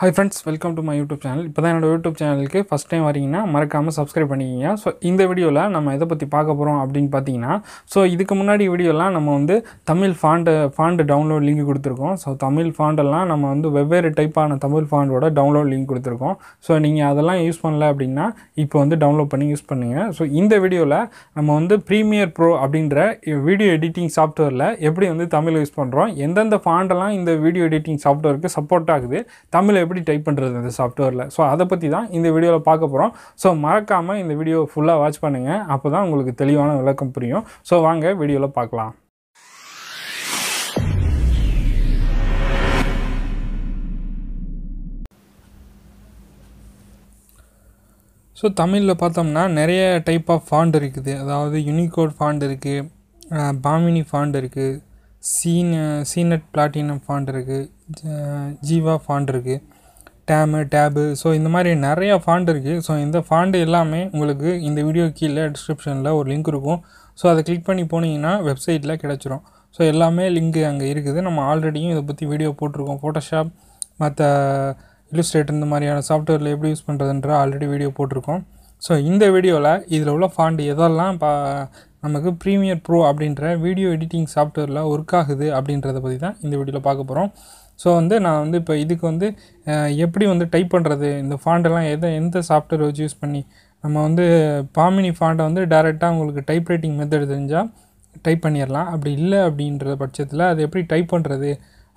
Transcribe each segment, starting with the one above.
high friends welcome to my YouTube channel இப்போ தான் என்னோடய யூடியூப் சேனலுக்கு ஃபஸ்ட் டைம் வரீங்கன்னா மறக்காமல் சப்ஸ்கிரைப் பண்ணிக்கிங்க ஸோ இந்த வீடியோவில் நம்ம எதை பற்றி பார்க்க போகிறோம் அப்படின்னு பார்த்தீங்கன்னா ஸோ இதுக்கு முன்னாடி வீடியோலாம் நம்ம வந்து Tamil font font download link கொடுத்துருக்கோம் ஸோ தமிழ் ஃபாண்டெல்லாம் நம்ம வந்து வெவ்வேறு டைப்பான தமிழ் ஃபாண்டோட டவுன்லோட் லிங்க் கொடுத்துருக்கோம் ஸோ நீங்கள் அதெல்லாம் யூஸ் பண்ணல அப்படின்னா இப்போ வந்து டவுன்லோட் பண்ணி யூஸ் பண்ணுங்கள் ஸோ இந்த வீடியோவில் நம்ம வந்து ப்ரீமியர் ப்ரோ அப்படின்ற வீடியோ எடிட்டிங் சாஃப்ட்வேரில் எப்படி வந்து தமிழ் யூஸ் பண்ணுறோம் எந்தெந்த ஃபாண்டெல்லாம் இந்த வீடியோ எடிட்டிங் சாஃப்ட்வேருக்கு சப்போர்ட் ஆகுது தமிழ் எப்படி டைப் பண்ணுறது இந்த சாஃப்ட்வேரில் ஸோ அதை பற்றி தான் இந்த வீடியோவில் பார்க்க போகிறோம் ஸோ மறக்காமல் இந்த வீடியோ ஃபுல்லாக வாட்ச் பண்ணுங்கள் அப்போ தான் உங்களுக்கு தெளிவான விளக்கம் புரியும் ஸோ வாங்க வீடியோவில் பார்க்கலாம் ஸோ தமிழில் பார்த்தோம்னா நிறைய டைப் ஆஃப் ஃபாண்ட் இருக்குது அதாவது யூனிகோட் ஃபாண்ட் இருக்குது பாமினி ஃபாண்ட் இருக்குது சீன சீனட் பிளாட்டினம் ஃபாண்ட் இருக்குது ஜீவா ஃபாண்ட் இருக்குது டேமு டேபு ஸோ இந்த மாதிரி நிறையா ஃபாண்ட் இருக்குது ஸோ இந்த ஃபாண்டு எல்லாமே உங்களுக்கு இந்த வீடியோ கீழே டிஸ்கிரிப்ஷனில் ஒரு லிங்க் இருக்கும் ஸோ அதை கிளிக் பண்ணி போனீங்கன்னா வெப்சைட்டில் கிடச்சிரும் ஸோ எல்லாமே லிங்க் அங்கே இருக்குது நம்ம ஆல்ரெடியும் இதை பற்றி வீடியோ போட்டிருக்கோம் ஃபோட்டோஷாப் மற்ற இலுஸ்ட்ரேட் இந்த மாதிரியான சாஃப்ட்வேரில் எப்படி யூஸ் பண்ணுறதுன்ற ஆல்ரெடி வீடியோ போட்டிருக்கோம் ஸோ இந்த வீடியோவில் இதில் உள்ள ஃபாண்ட் எதெல்லாம் பா நமக்கு ப்ரீமியர் ப்ரோ அப்படின்ற வீடியோ எடிட்டிங் சாஃப்ட்வேரில் ஒர்க் ஆகுது அப்படின்றத பற்றி தான் இந்த வீடியோவில் பார்க்க போகிறோம் ஸோ வந்து நான் வந்து இப்போ இதுக்கு வந்து எப்படி வந்து டைப் பண்ணுறது இந்த ஃபாண்டெல்லாம் எதை எந்த சாஃப்ட்வேர் வச்சு யூஸ் பண்ணி நம்ம வந்து பாமினி ஃபாண்டை வந்து டேரெக்டாக உங்களுக்கு டைப் ரைட்டிங் மெத்தட் தெரிஞ்சால் டைப் பண்ணிடலாம் அப்படி இல்லை அப்படின்ற பட்சத்தில் அது எப்படி டைப் பண்ணுறது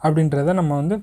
அப்படின்றத நம்ம வந்து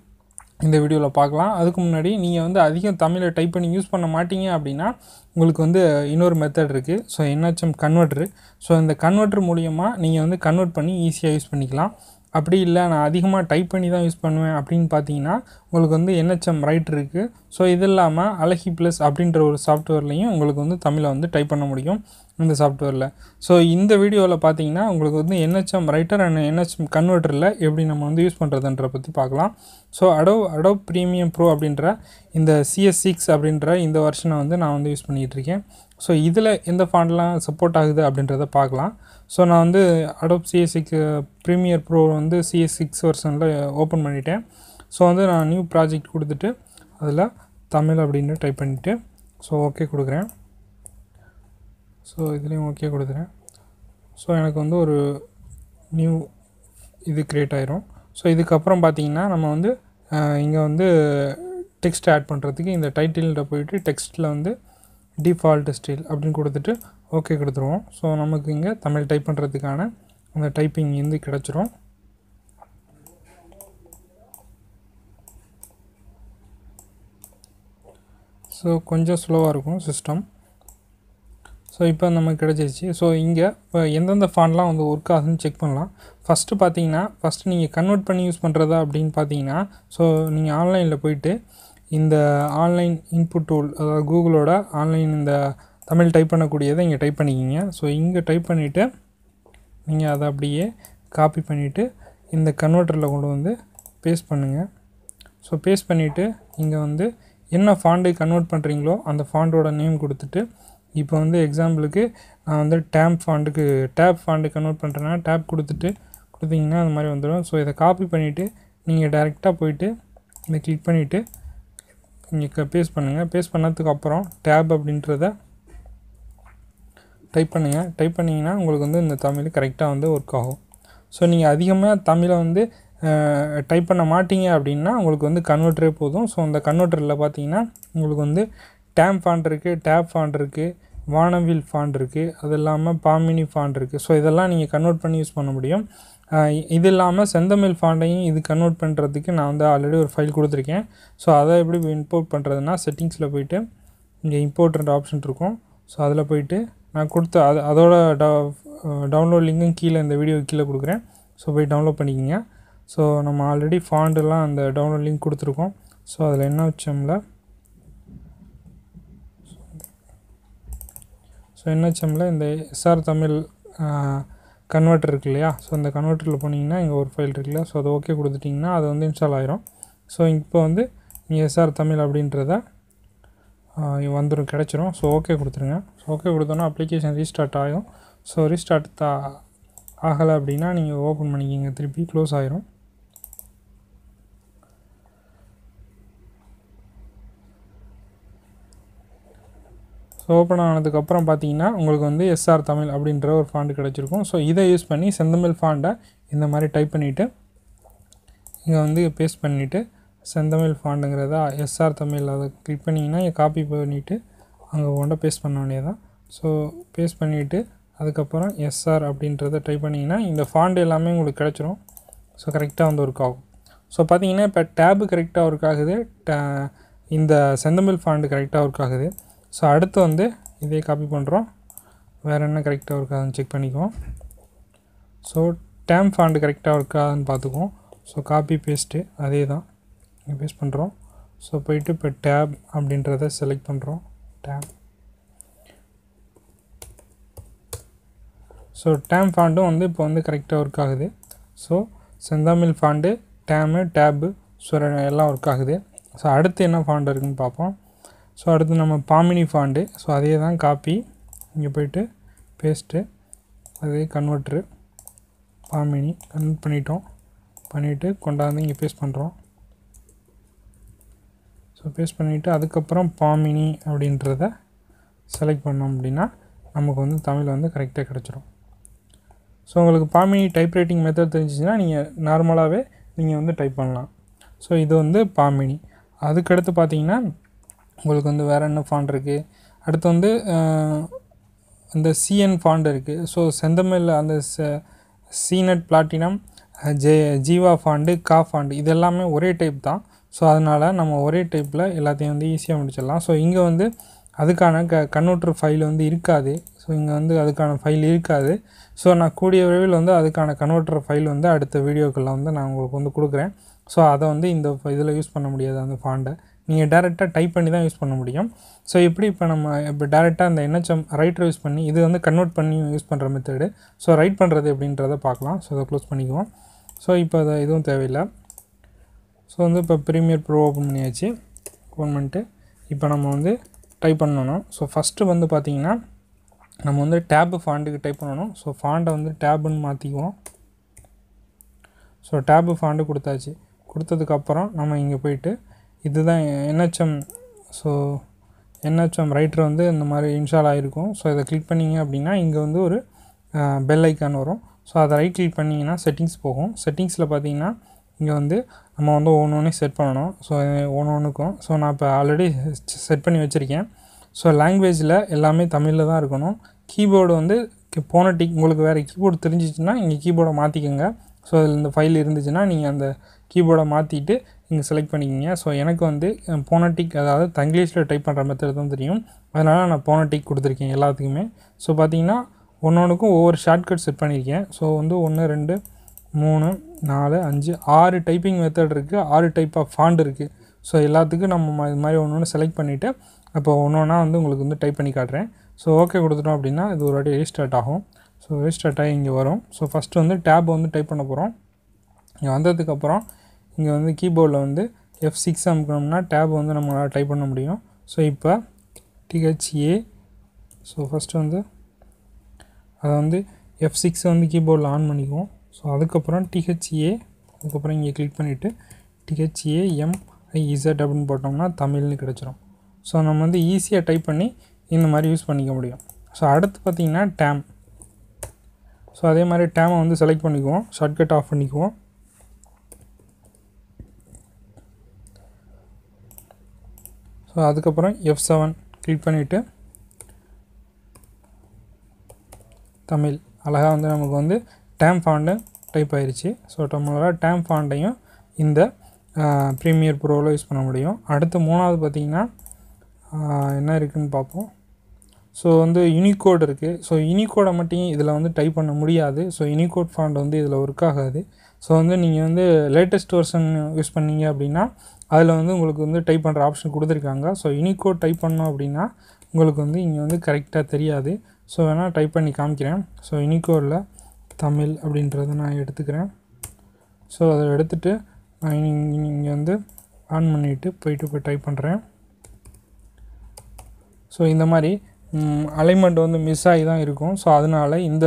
இந்த வீடியோவில் பார்க்கலாம் அதுக்கு முன்னாடி நீங்கள் வந்து அதிகம் தமிழை டைப் பண்ணி யூஸ் பண்ண மாட்டீங்க அப்படின்னா உங்களுக்கு வந்து இன்னொரு மெத்தட் இருக்குது ஸோ என்ஹெச்எம் கன்வெர்ட்ரு ஸோ இந்த கன்வெர்ட்ரு மூலியமாக நீங்கள் வந்து கன்வெர்ட் பண்ணி ஈஸியாக யூஸ் பண்ணிக்கலாம் அப்படி இல்லை நான் அதிகமாக டைப் பண்ணி தான் யூஸ் பண்ணுவேன் அப்படின்னு பார்த்தீங்கன்னா உங்களுக்கு வந்து என்ஹெச்எம் ரைட் இருக்குது ஸோ இது இல்லாமல் அழகி ப்ளஸ் அப்படின்ற ஒரு சாஃப்ட்வேர்லேயும் உங்களுக்கு வந்து தமிழை வந்து டைப் பண்ண முடியும் இந்த சாஃப்ட்வேரில் ஸோ இந்த வீடியோவில் பார்த்தீங்கன்னா உங்களுக்கு வந்து என்ஹெச்எம் ரைட்டர் அண்ட் என்ஹெச்எம் கன்வெர்ட்டரில் எப்படி நம்ம வந்து யூஸ் பண்ணுறதுன்ற பற்றி பார்க்கலாம் so Adobe Adobe premium pro அப்படின்ற இந்த சிஎஸ் சிக்ஸ் அப்படின்ற இந்த வருஷனை வந்து நான் வந்து யூஸ் பண்ணிகிட்ருக்கேன் ஸோ இதில் எந்த ஃபாண்ட்லாம் சப்போர்ட் ஆகுது அப்படின்றத பார்க்கலாம் ஸோ நான் வந்து அடோப் சிஎஸ்சிக்கு ப்ரீமியர் ப்ரோ வந்து சிஎஸ் சிக்ஸ் வருஷனில் ஓப்பன் பண்ணிட்டேன் ஸோ வந்து நான் நியூ ப்ராஜெக்ட் கொடுத்துட்டு அதில் தமிழ் அப்படின்னு டைப் பண்ணிவிட்டு ஸோ ஓகே கொடுக்குறேன் ஸோ இதுலேயும் ஓகே கொடுக்குறேன் ஸோ எனக்கு வந்து ஒரு நியூ இது க்ரியேட் ஆயிரும் ஸோ இதுக்கப்புறம் பார்த்தீங்கன்னா நம்ம வந்து இங்கே வந்து டெக்ஸ்ட் ஆட் பண்ணுறதுக்கு இந்த டைட்டில்கிட்ட போயிட்டு டெக்ஸ்ட்டில் வந்து டிஃபால்ட் ஸ்டைல் அப்படின்னு கொடுத்துட்டு ஓகே கொடுத்துருவோம் ஸோ நமக்கு இங்கே தமிழ் டைப் பண்ணுறதுக்கான அந்த டைப்பிங் வந்து கிடச்சிரும் ஸோ கொஞ்சம் ஸ்லோவாக இருக்கும் சிஸ்டம் ஸோ இப்போ நமக்கு கிடச்சிருச்சு ஸோ இங்கே இப்போ எந்தெந்த ஃபாண்ட்லாம் வந்து ஒர்க் ஆகுதுன்னு செக் பண்ணலாம் ஃபஸ்ட்டு பார்த்தீங்கன்னா ஃபஸ்ட்டு நீங்கள் கன்வெர்ட் பண்ணி யூஸ் பண்ணுறதா அப்படின்னு பார்த்தீங்கன்னா ஸோ நீங்கள் ஆன்லைனில் போயிட்டு இந்த ஆன்லைன் இன்புட் டூல் அதாவது கூகுளோட ஆன்லைன் இந்த தமிழ் டைப் பண்ணக்கூடியதை இங்கே டைப் பண்ணிக்கிங்க ஸோ இங்கே டைப் பண்ணிவிட்டு நீங்கள் அதை அப்படியே காப்பி பண்ணிவிட்டு இந்த கன்வெர்ட்டரில் கொண்டு வந்து பேஸ்ட் பண்ணுங்கள் ஸோ பேஸ்ட் பண்ணிவிட்டு இங்கே வந்து என்ன ஃபாண்டு கன்வெர்ட் பண்ணுறீங்களோ அந்த ஃபாண்டோட நேம் கொடுத்துட்டு இப்போ வந்து எக்ஸாம்பிளுக்கு நான் வந்து டேப் ஃபாண்டுக்கு டேப் ஃபாண்டு கன்வெர்ட் பண்ணுறேன்னா டேப் கொடுத்துட்டு கொடுத்தீங்கன்னா அந்த மாதிரி வந்துடும் ஸோ இதை காப்பி பண்ணிவிட்டு நீங்கள் டேரெக்டாக போயிட்டு இதை கிளிக் பண்ணிவிட்டு இங்கே பேஸ்ட் பண்ணுங்கள் பேஸ்ட் பண்ணதுக்கு அப்புறம் டேப் அப்படின்றத டைப் பண்ணுங்கள் டைப் பண்ணிங்கன்னா உங்களுக்கு வந்து இந்த தமிழ் கரெக்டாக வந்து ஒர்க் ஆகும் ஸோ நீங்கள் அதிகமாக தமிழை வந்து டைப் பண்ண மாட்டீங்க அப்படின்னா உங்களுக்கு வந்து கன்வெர்ட்ரே போதும் ஸோ அந்த கன்வெர்ட்டரில் பார்த்தீங்கன்னா உங்களுக்கு வந்து டேம் ஃபாண்ட் இருக்குது டேப் ஃபாண்ட் இருக்குது வானவில் ஃபாண்ட் இருக்குது அது இல்லாமல் பாமினி ஃபாண்ட் இருக்குது ஸோ இதெல்லாம் நீங்கள் கன்வெர்ட் பண்ணி யூஸ் பண்ண முடியும் இது இல்லாமல் செந்தமிழ் ஃபாண்டையும் இது கன்வெர்ட் பண்ணுறதுக்கு நான் வந்து ஆல்ரெடி ஒரு ஃபைல் கொடுத்துருக்கேன் ஸோ அதை எப்படி இம்போர்ட் பண்ணுறதுனா செட்டிங்ஸில் போய்ட்டு இங்கே இம்போர்ட் ஆப்ஷன் இருக்கும் ஸோ அதில் போயிட்டு நான் கொடுத்த அது அதோட டவுன்லோட் லிங்கும் கீழே இந்த வீடியோ கீழே கொடுக்குறேன் ஸோ போய் டவுன்லோட் பண்ணிக்கிங்க ஸோ நம்ம ஆல்ரெடி ஃபாண்டெல்லாம் அந்த டவுன்லோட் லிங்க் கொடுத்துருக்கோம் ஸோ அதில் என்ன வச்சோம்ல ஸோ என்ஹெச்எம்மில் இந்த எஸ்ஆர் தமிழ் கன்வெர்ட்டர் இருக்கு இல்லையா ஸோ அந்த கன்வெர்ட்டரில் போனீங்கன்னா இங்கே ஒரு ஃபைல் இருக்குல்ல ஸோ அதை ஓகே கொடுத்துட்டிங்கன்னா அது வந்து இன்ஸ்டால் ஆகிரும் ஸோ இப்போ வந்து நீங்கள் எஸ்ஆர் தமிழ் அப்படின்றத வந்துடும் கிடச்சிரும் ஸோ ஓகே கொடுத்துருங்க ஸோ ஓகே கொடுத்தோன்னா அப்ளிகேஷன் ரீஸ்டார்ட் ஆகும் ஸோ ரீஸ்டார்ட் தா ஆகலை அப்படின்னா நீங்கள் ஓப்பன் பண்ணிக்கிங்க திருப்பி க்ளோஸ் ஆகிரும் ஸோ ஓப்பன் ஆனதுக்கப்புறம் பார்த்தீங்கன்னா உங்களுக்கு வந்து எஸ்ஆர் தமிழ் அப்படின்ற ஒரு ஃபாண்ட் கிடச்சிருக்கும் ஸோ இதை யூஸ் பண்ணி செந்தமிழ் ஃபாண்டை இந்த மாதிரி டைப் பண்ணிவிட்டு இங்கே வந்து பேஸ்ட் பண்ணிவிட்டு செந்தமிழ் ஃபாண்டுங்கிறதா எஸ்ஆர் தமிழ் அதை கிளிக் பண்ணிங்கன்னா காப்பி பண்ணிவிட்டு அங்கே ஒன்றை பேஸ்ட் பண்ண வேண்டியதான் ஸோ பேஸ்ட் பண்ணிவிட்டு அதுக்கப்புறம் எஸ்ஆர் அப்படின்றத டைப் பண்ணிங்கன்னா இந்த ஃபாண்ட் எல்லாமே உங்களுக்கு கிடச்சிரும் ஸோ கரெக்டாக வந்து ஒர்க் ஆகும் ஸோ பார்த்தீங்கன்னா இப்போ டேபு கரெக்டாக ஒர்க் ஆகுது இந்த செந்தமிழ் ஃபாண்டு கரெக்டாக ஒர்க் ஆகுது ஸோ அடுத்து வந்து இதே காப்பி பண்ணுறோம் வேறு என்ன கரெக்டாக இருக்காதுன்னு செக் பண்ணிக்குவோம் ஸோ டேம் ஃபாண்ட் கரெக்டாக இருக்காதுன்னு பார்த்துக்குவோம் ஸோ காப்பி பேஸ்ட்டு அதே தான் இங்கே பேஸ்ட் பண்ணுறோம் ஸோ போயிட்டு இப்போ டேப் அப்படின்றத செலக்ட் பண்ணுறோம் டேப் ஸோ டேம் ஃபாண்டும் வந்து இப்போ வந்து கரெக்டாக ஒர்க் ஆகுது so Senthamil font TAM TAB so எல்லாம் ஒர்க் ஆகுது ஸோ அடுத்து என்ன ஃபாண்ட் இருக்குதுன்னு பார்ப்போம் ஸோ அடுத்து நம்ம பாமினி ஃபாண்டு ஸோ அதே தான் காப்பி இங்கே போய்ட்டு பேஸ்ட்டு அதே கன்வெர்ட்ரு பாமினி கன்வெர்ட் பண்ணிட்டோம் பண்ணிவிட்டு கொண்டாந்து இங்கே பேஸ்ட் பண்ணுறோம் ஸோ பேஸ்ட் பண்ணிவிட்டு அதுக்கப்புறம் பாமினி அப்படின்றத செலக்ட் பண்ணோம் அப்படின்னா நமக்கு வந்து தமிழ் வந்து கரெக்டாக கிடச்சிரும் ஸோ உங்களுக்கு பாமினி டைப் ரைட்டிங் மெத்தட் தெரிஞ்சிச்சின்னா நீங்கள் நார்மலாகவே நீங்கள் வந்து டைப் பண்ணலாம் ஸோ இது வந்து பாமினி அதுக்கடுத்து பார்த்தீங்கன்னா உங்களுக்கு வந்து வேறு என்ன ஃபாண்ட் இருக்குது அடுத்து வந்து இந்த சிஎன் ஃபாண்ட் இருக்குது ஸோ செந்தமிழ் அந்த சீனட் பிளாட்டினம் ஜே ஜீவா ஃபாண்டு கா ஃபாண்டு இது எல்லாமே ஒரே டைப் தான் ஸோ அதனால் நம்ம ஒரே டைப்பில் எல்லாத்தையும் வந்து ஈஸியாக முடிச்சிடலாம் ஸோ இங்கே வந்து அதுக்கான க கண்ணூற்று ஃபைல் வந்து இருக்காது ஸோ இங்கே வந்து அதுக்கான ஃபைல் இருக்காது ஸோ நான் கூடிய விரைவில் வந்து அதுக்கான கன்வெர்ட்ரு ஃபைல் வந்து அடுத்த வீடியோக்களில் வந்து நான் உங்களுக்கு வந்து கொடுக்குறேன் ஸோ அதை வந்து இந்த இதில் யூஸ் பண்ண முடியாது அந்த ஃபாண்டை நீங்கள் டேரெக்டாக டைப் பண்ணி தான் யூஸ் பண்ண முடியும் ஸோ எப்படி இப்போ நம்ம இப்போ டேரெக்டாக அந்த என்ஹெச்எம் ரைட்டர் யூஸ் பண்ணி இது வந்து கன்வெர்ட் பண்ணி யூஸ் பண்ணுற மெத்தடு ஸோ ரைட் பண்ணுறது அப்படின்றத பார்க்கலாம் ஸோ அதை க்ளோஸ் பண்ணிக்குவோம் ஸோ இப்போ அதை எதுவும் தேவையில்லை ஸோ வந்து இப்போ ப்ரீமியர் ப்ரோ ஓப்பன் பண்ணியாச்சு ஓப்பன் பண்ணிட்டு இப்போ நம்ம வந்து டைப் பண்ணணும் ஸோ ஃபஸ்ட்டு வந்து பார்த்திங்கன்னா நம்ம வந்து டேபு ஃபாண்டுக்கு டைப் பண்ணணும் ஸோ ஃபாண்டை வந்து டேபுன்னு மாற்றிக்குவோம் ஸோ டேபு ஃபாண்டு கொடுத்தாச்சு கொடுத்ததுக்கப்புறம் நம்ம இங்கே போயிட்டு இதுதான் என்ஹெச்எம் ஸோ என்ஹெச்எம் ரைட்டர் வந்து இந்த மாதிரி இன்ஸ்டால் ஆகிருக்கும் ஸோ இதை கிளிக் பண்ணிங்க அப்படின்னா இங்கே வந்து ஒரு பெல் ஐக்கான் வரும் ஸோ அதை ரைட் கிளிக் பண்ணிங்கன்னா செட்டிங்ஸ் போகும் செட்டிங்ஸில் பார்த்தீங்கன்னா இங்கே வந்து நம்ம வந்து ஒன்று ஒன்று செட் பண்ணணும் ஸோ ஒன்று ஒன்றுக்கும் ஸோ நான் இப்போ ஆல்ரெடி செட் பண்ணி வச்சுருக்கேன் ஸோ லாங்குவேஜில் எல்லாமே தமிழில் தான் இருக்கணும் கீபோர்டு வந்து போன டிக் உங்களுக்கு வேறு கீபோர்டு தெரிஞ்சிச்சுன்னா இங்கே கீபோர்டை மாற்றிக்கோங்க ஸோ அதில் இந்த ஃபைல் இருந்துச்சுன்னா நீங்கள் அந்த கீபோர்டை மாற்றிட்டு நீங்கள் செலக்ட் பண்ணிக்கிங்க ஸோ எனக்கு வந்து போனட்டிக் அதாவது தங்கிலீஷில் டைப் பண்ணுற மெத்தட் தான் தெரியும் அதனால் நான் போனட்டிக் கொடுத்துருக்கேன் எல்லாத்துக்குமே ஸோ பார்த்தீங்கன்னா ஒன்றுக்கும் ஒவ்வொரு ஷார்ட்கட் செட் பண்ணியிருக்கேன் ஸோ வந்து ஒன்று ரெண்டு மூணு நாலு அஞ்சு ஆறு டைப்பிங் மெத்தட் இருக்குது ஆறு டைப் ஆஃப் ஃபாண்ட் இருக்குது ஸோ எல்லாத்துக்கும் நம்ம இது மாதிரி ஒன்று ஒன்று செலக்ட் பண்ணிவிட்டு அப்போ ஒன்று ஒன்றா வந்து உங்களுக்கு வந்து டைப் பண்ணி காட்டுறேன் ஸோ ஓகே கொடுத்துட்டோம் அப்படின்னா இது ஒரு வாட்டி ரீஸ்டார்ட் ஆகும் ஸோ ரீஸ்டார்ட் ஆகி இங்கே வரும் ஸோ ஃபஸ்ட்டு வந்து டேப் வந்து டைப் பண்ண போகிறோம் இங்கே வந்ததுக்கப்புறம் இங்கே வந்து கீபோர்டில் வந்து எஃப் சிக்ஸ் அமுக்கணும்னா டேப் வந்து நம்மளால் டைப் பண்ண முடியும் ஸோ இப்போ டிஹெச்ஏ ஸோ ஃபஸ்ட்டு வந்து அதை வந்து எஃப் சிக்ஸ் வந்து கீபோர்டில் ஆன் பண்ணிக்குவோம் ஸோ அதுக்கப்புறம் டிஹெச்ஏ அதுக்கப்புறம் இங்கே கிளிக் பண்ணிவிட்டு டிஹெச்ஏ எம் எம்ஐஇசட் அப்படின்னு போட்டோம்னா தமிழ்னு கிடச்சிரும் ஸோ நம்ம வந்து ஈஸியாக டைப் பண்ணி இந்த மாதிரி யூஸ் பண்ணிக்க முடியும் ஸோ அடுத்து பார்த்திங்கன்னா டேம் ஸோ அதே மாதிரி டேமை வந்து செலக்ட் பண்ணிக்குவோம் ஷார்ட்கட் ஆஃப் பண்ணிக்குவோம் ஸோ அதுக்கப்புறம் எஃப் செவன் கிளிக் பண்ணிவிட்டு தமிழ் அழகாக வந்து நமக்கு வந்து டேம் ஃபாண்டு டைப் ஆயிடுச்சு ஸோ நம்மளால் டேம் ஃபாண்டையும் இந்த ப்ரீமியர் ப்ரோவில் யூஸ் பண்ண முடியும் அடுத்து மூணாவது பார்த்திங்கன்னா என்ன இருக்குதுன்னு பார்ப்போம் ஸோ வந்து யூனிகோட் இருக்குது ஸோ யூனிகோடை மட்டும் இதில் வந்து டைப் பண்ண முடியாது ஸோ யூனிகோட் ஃபாண்ட் வந்து இதில் ஒர்க் ஆகாது ஸோ வந்து நீங்கள் வந்து லேட்டஸ்ட் வெர்ஷன் யூஸ் பண்ணீங்க அப்படின்னா அதில் வந்து உங்களுக்கு வந்து டைப் பண்ணுற ஆப்ஷன் கொடுத்துருக்காங்க ஸோ யூனிகோட் டைப் பண்ணோம் அப்படின்னா உங்களுக்கு வந்து இங்கே வந்து கரெக்டாக தெரியாது ஸோ வேணால் டைப் பண்ணி காமிக்கிறேன் ஸோ யூனிகோடில் தமிழ் அப்படின்றத நான் எடுத்துக்கிறேன் ஸோ அதை எடுத்துகிட்டு நான் இங்கே வந்து ஆன் பண்ணிவிட்டு போயிட்டு போய் டைப் பண்ணுறேன் ஸோ இந்த மாதிரி அலைமெண்ட் வந்து மிஸ் ஆகி தான் இருக்கும் ஸோ அதனால் இந்த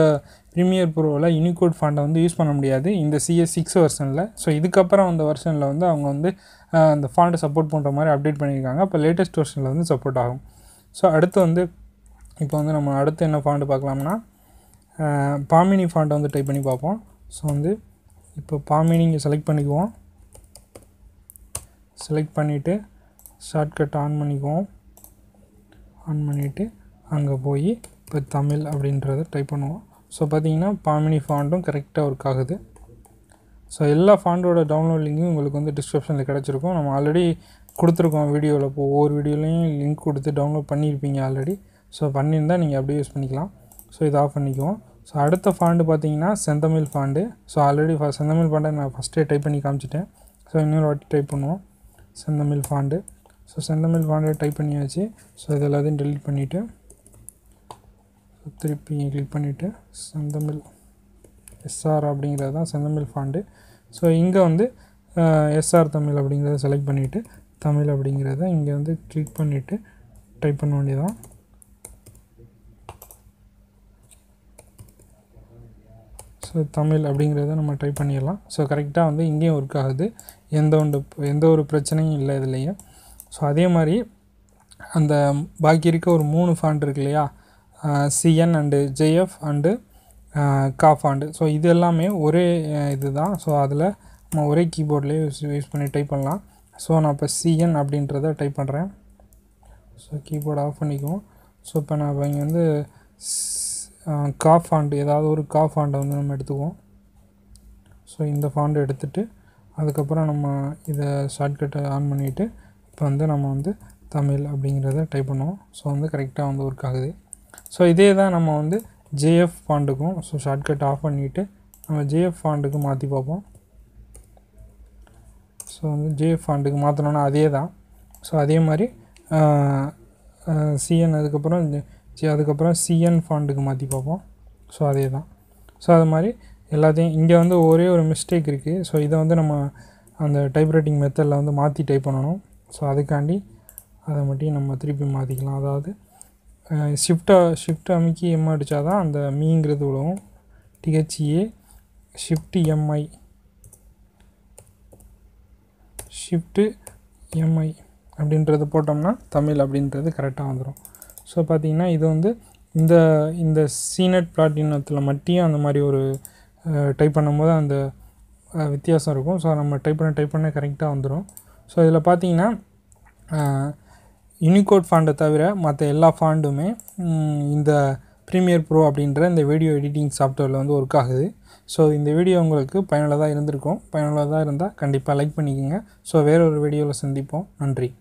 ப்ரீமியர் ப்ரோவில் யூனிகோட் ஃபண்டை வந்து யூஸ் பண்ண முடியாது இந்த சிஎஸ் சிக்ஸ் வெர்ஷனில் ஸோ இதுக்கப்புறம் அந்த வெர்ஷனில் வந்து அவங்க வந்து அந்த ஃபாண்ட்டை சப்போர்ட் பண்ணுற மாதிரி அப்டேட் பண்ணியிருக்காங்க அப்போ லேட்டஸ்ட் வருஷனில் வந்து சப்போர்ட் ஆகும் ஸோ அடுத்து வந்து இப்போ வந்து நம்ம அடுத்து என்ன ஃபாண்டு பார்க்கலாம்னா பாமினி ஃபாண்ட்டை வந்து டைப் பண்ணி பார்ப்போம் ஸோ வந்து இப்போ பாமினி இங்கே செலக்ட் பண்ணிக்குவோம் செலக்ட் பண்ணிவிட்டு ஷார்ட்கட் ஆன் பண்ணிக்குவோம் ஆன் பண்ணிவிட்டு அங்கே போய் இப்போ தமிழ் அப்படின்றத டைப் பண்ணுவோம் ஸோ பார்த்தீங்கன்னா பாமினி ஃபாண்டும் கரெக்டாக ஒர்க் ஆகுது ஸோ எல்லா ஃபாண்டோட டவுன்லோட் லிங்க்கும் உங்களுக்கு வந்து டிஸ்கிரிப்ஷனில் கிடச்சிருக்கும் நம்ம ஆல்ரெடி கொடுத்துருக்கோம் வீடியோவில் இப்போ ஒவ்வொரு வீடியோலையும் லிங்க் கொடுத்து டவுன்லோட் பண்ணியிருப்பீங்க ஆல்ரெடி ஸோ பண்ணியிருந்தால் நீங்கள் அப்படியே யூஸ் பண்ணிக்கலாம் ஸோ இதை ஆஃப் பண்ணிக்குவோம் ஸோ அடுத்த ஃபாண்டு பார்த்தீங்கன்னா செந்தமிழ் ஃபாண்டு ஸோ ஆல்ரெடி ஃப செந்தமிழ் ஃபாண்டை நான் ஃபஸ்ட்டே டைப் பண்ணி காமிச்சிட்டேன் ஸோ இன்னொரு வாட்டி டைப் பண்ணுவோம் செந்தமிழ் ஃபாண்டு ஸோ செந்தமிழ் ஃபாண்டை டைப் பண்ணியாச்சு ஸோ இது எல்லாத்தையும் டெலிட் பண்ணிவிட்டு திருப்பி கிளிக் பண்ணிவிட்டு செந்தமிழ் எஸ்ஆர் அப்படிங்கிறது தான் செந்தமிழ் ஃபாண்டு ஸோ இங்கே வந்து எஸ்ஆர் தமிழ் அப்படிங்கிறத செலக்ட் பண்ணிவிட்டு தமிழ் அப்படிங்கிறத இங்கே வந்து கிளிக் பண்ணிவிட்டு டைப் பண்ண வேண்டியதான் ஸோ தமிழ் அப்படிங்கிறத நம்ம டைப் பண்ணிடலாம் ஸோ கரெக்டாக வந்து இங்கேயும் ஒர்க் ஆகுது எந்த ஒன்று எந்த ஒரு பிரச்சனையும் இல்லை இதுலேயும் ஸோ அதே மாதிரி அந்த பாக்கி இருக்க ஒரு மூணு ஃபாண்ட் இருக்கு இல்லையா சிஎன் அண்டு ஜேஎஃப் அண்டு காஃப் ஆண்டு ஸோ இது எல்லாமே ஒரே இது தான் ஸோ அதில் நம்ம ஒரே கீபோர்ட்லேயே யூஸ் யூஸ் பண்ணி டைப் பண்ணலாம் ஸோ நான் இப்போ சிஎன் அப்படின்றத டைப் பண்ணுறேன் ஸோ கீபோர்ட் ஆஃப் பண்ணிக்குவோம் ஸோ இப்போ நான் இங்கே வந்து காஃப் ஆண்டு ஏதாவது ஒரு காஃப் ஆண்டை வந்து நம்ம எடுத்துக்குவோம் ஸோ இந்த ஃபாண்டை எடுத்துகிட்டு அதுக்கப்புறம் நம்ம இதை ஷார்ட்கட்டை ஆன் பண்ணிவிட்டு இப்போ வந்து நம்ம வந்து தமிழ் அப்படிங்கிறத டைப் பண்ணுவோம் ஸோ வந்து கரெக்டாக வந்து ஒர்க் ஆகுது ஸோ இதே தான் நம்ம வந்து ஜேஎஃப் ஃபாண்டுக்கும் ஸோ ஷார்ட்கட் ஆஃப் பண்ணிவிட்டு நம்ம ஜேஎஃப் ஃபாண்டுக்கு மாற்றி பார்ப்போம் ஸோ வந்து ஜேஎஃப் ஃபாண்டுக்கு மாற்றினோன்னா அதே தான் ஸோ அதே மாதிரி சிஎன் அதுக்கப்புறம் அதுக்கப்புறம் சிஎன் ஃபாண்டுக்கு மாற்றி பார்ப்போம் ஸோ அதே தான் ஸோ அது மாதிரி எல்லாத்தையும் இங்கே வந்து ஒரே ஒரு மிஸ்டேக் இருக்குது ஸோ இதை வந்து நம்ம அந்த டைப்ரைட்டிங் மெத்தடில் வந்து மாற்றி டைப் பண்ணணும் ஸோ அதுக்காண்டி அதை மட்டும் நம்ம திருப்பி மாற்றிக்கலாம் அதாவது ஷிஃப்ட்டை ஷிஃப்ட் அமைக்கி எம் அடித்தா தான் அந்த மீங்கிறது விழுவும் டிஹெச்ஏ ஷிஃப்ட்டு எம்ஐ ஷிஃப்ட்டு எம்ஐ அப்படின்றது போட்டோம்னா தமிழ் அப்படின்றது கரெக்டாக வந்துடும் ஸோ பார்த்திங்கன்னா இது வந்து இந்த இந்த சீனட் பிளாட்டினத்தில் மட்டியும் அந்த மாதிரி ஒரு டைப் பண்ணும்போது அந்த வித்தியாசம் இருக்கும் ஸோ நம்ம டைப் பண்ண டைப் பண்ண கரெக்டாக வந்துடும் ஸோ இதில் பார்த்திங்கன்னா யூனிகோட் ஃபாண்டை தவிர மற்ற எல்லா ஃபாண்டுமே இந்த ப்ரீமியர் ப்ரோ அப்படின்ற இந்த வீடியோ எடிட்டிங் சாஃப்ட்வேரில் வந்து ஒர்க் ஆகுது ஸோ இந்த வீடியோ உங்களுக்கு பயனுள்ளதாக இருந்திருக்கும் பயனுள்ளதாக இருந்தால் கண்டிப்பாக லைக் பண்ணிக்கோங்க ஸோ வேறொரு வீடியோவில் சந்திப்போம் நன்றி